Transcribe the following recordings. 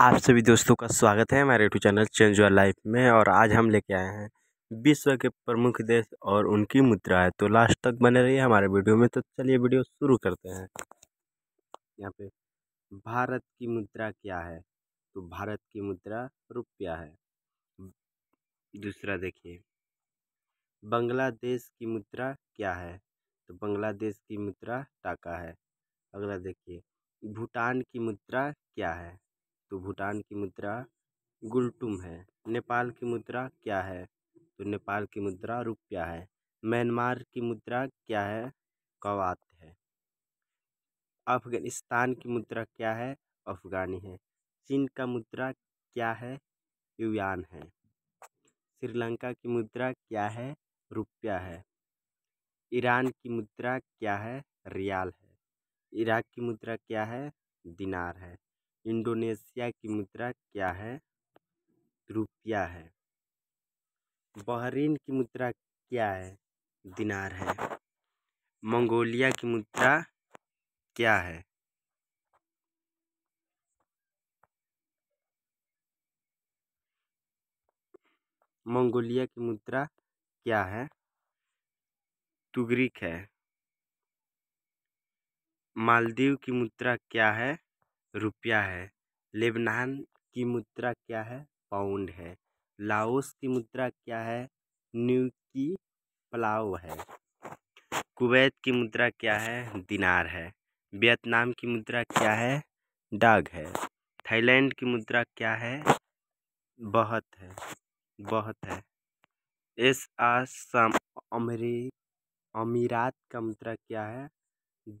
आप सभी दोस्तों का स्वागत है हमारे YouTube channel change your life में और आज हम लेके आए हैं विश्व के प्रमुख देश और उनकी मुद्रा है तो लास्ट तक बने रहिए हमारे वीडियो में तो चलिए वीडियो शुरू करते हैं यहाँ पे भारत की मुद्रा क्या है तो भारत की मुद्रा रुपया है दूसरा देखिए बांग्लादेश की मुद्रा क्या है तो बांग्लादेश की मुद्रा टाका है अगला देखिए भूटान की मुद्रा क्या है तो भूटान की मुद्रा गुलटुम है नेपाल की मुद्रा क्या है तो नेपाल की मुद्रा रुपया है म्यांमार की मुद्रा क्या है कवात है अफगानिस्तान की मुद्रा क्या है अफगानी है चीन का मुद्रा क्या है युआन है श्रीलंका की मुद्रा क्या है रुपया है ईरान की मुद्रा क्या है रियाल है इराक की मुद्रा क्या है दिनार है इंडोनेशिया की मुद्रा क्या है रुपया है बहरीन की मुद्रा क्या है दिनार है मंगोलिया की मुद्रा क्या है मंगोलिया की मुद्रा क्या है तुगरिक है मालदीव की मुद्रा क्या है रुपया है लेबनान की मुद्रा क्या है पाउंड है लाओस की मुद्रा क्या है न्यू की पलाव है कुवैत की मुद्रा क्या है दिनार है वियतनाम की मुद्रा क्या है डाग है थाईलैंड की मुद्रा क्या है बहुत है बहुत है एस आसाम अमीरात का मुद्रा क्या है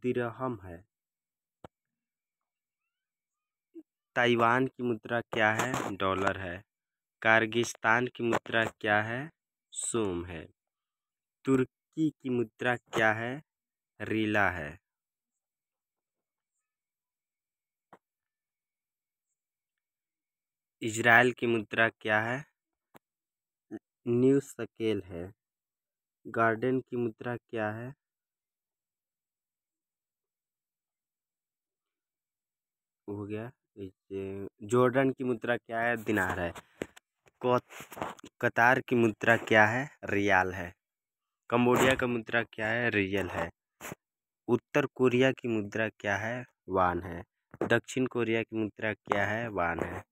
दिरहम है ताइवान की मुद्रा क्या है डॉलर है कारगिस्तान की मुद्रा क्या है सोम है तुर्की की मुद्रा क्या है रीला है इजराइल की मुद्रा क्या है न्यू सकेल है गार्डन की मुद्रा क्या है हो गया जॉर्डन की मुद्रा क्या है दिनार है कतार की मुद्रा क्या है रियाल है कम्बोडिया का मुद्रा क्या है रियल है उत्तर कोरिया की मुद्रा क्या है वान है दक्षिण कोरिया की मुद्रा क्या है वान है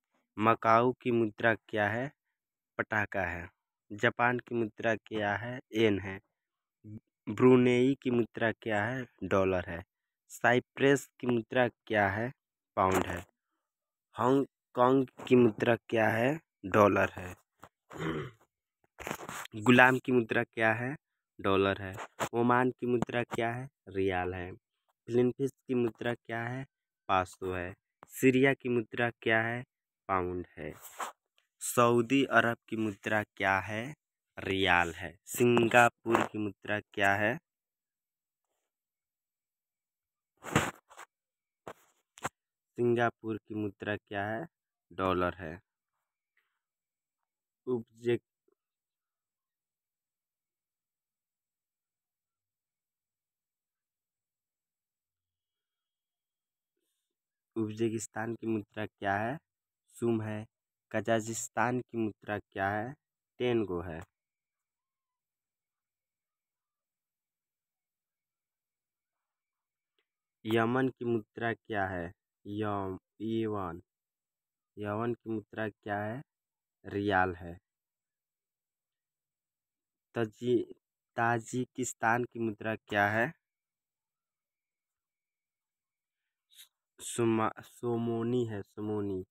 मकाऊ की मुद्रा क्या है पटाखा है जापान की मुद्रा क्या है एन है ब्रुनेई की मुद्रा क्या है डॉलर है साइप्रस की मुद्रा क्या है पाउंड है हांगकांग की मुद्रा क्या है डॉलर है गुलाम की मुद्रा क्या है डॉलर है ओमान की मुद्रा क्या है रियाल है फिलिपिस की मुद्रा क्या है पासो है सीरिया की मुद्रा क्या है पाउंड है सऊदी अरब की मुद्रा क्या है रियाल है सिंगापुर की मुद्रा क्या है सिंगापुर की मुद्रा क्या है डॉलर है उपजे उज्बेकिस्तान की मुद्रा क्या है सुम है कजाकिस्तान की मुद्रा क्या है टेनगो है यमन की मुद्रा क्या है यम ईवान यवन की मुद्रा क्या है रियाल है तजी ताजिकिस्तान की मुद्रा क्या है सुमा सोमोनी है सोमोनी